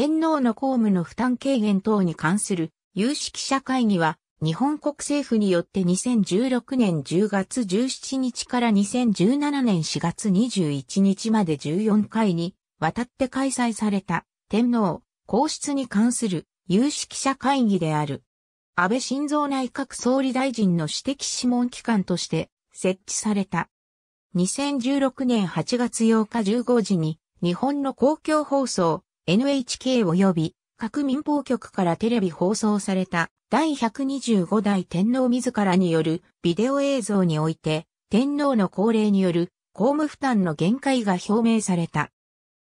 天皇の公務の負担軽減等に関する有識者会議は、日本国政府によって2016年10月17日から2017年4月21日まで14回にわたって開催された天皇皇室に関する有識者会議である。安倍晋三内閣総理大臣の私的諮問機関として設置された。2016年8月8日15時に日本の公共放送 NHK 及び各民放局からテレビ放送された第125代天皇自らによるビデオ映像において天皇の高齢による公務負担の限界が表明された。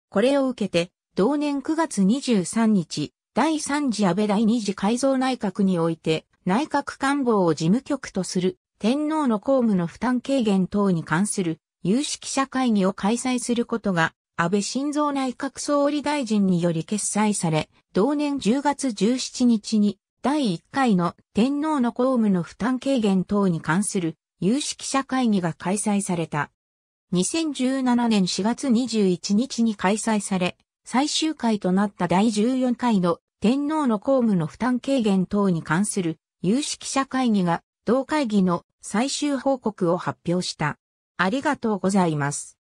これを受けて同年9月23日第3次安倍第2次改造内閣において内閣官房を事務局とする天皇の公務の負担軽減等に関する有識者会議を開催することが安倍晋三内閣総理大臣により決裁され、同年10月17日に第1回の天皇の公務の負担軽減等に関する有識者会議が開催された。2017年4月21日に開催され、最終回となった第14回の天皇の公務の負担軽減等に関する有識者会議が同会議の最終報告を発表した。ありがとうございます。